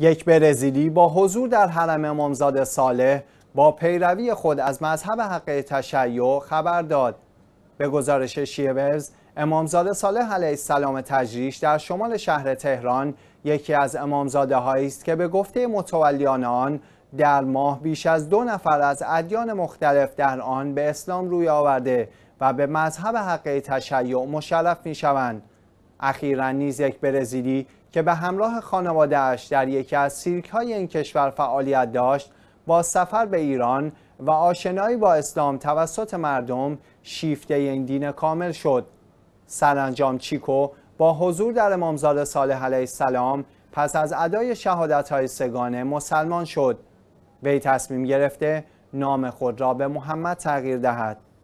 یک برزیلی با حضور در حرم امامزاده صالح با پیروی خود از مذهب حق تشیع خبر داد به گزارش شیورز امامزاده صالح علیه السلام تجریش در شمال شهر تهران یکی از امامزاده هایی است که به گفته متولیان آن در ماه بیش از دو نفر از ادیان مختلف در آن به اسلام روی آورده و به مذهب حق تشیع مشرف می شوند. اخیرا نیز یک برزیلی که به همراه خانوادهاش در یکی از سیرک های این کشور فعالیت داشت با سفر به ایران و آشنایی با اسلام توسط مردم شیفته این دین کامل شد سرانجام چیکو با حضور در امامزاده صالح علیه السلام پس از ادای شهادت های سگانه مسلمان شد وی تصمیم گرفته نام خود را به محمد تغییر دهد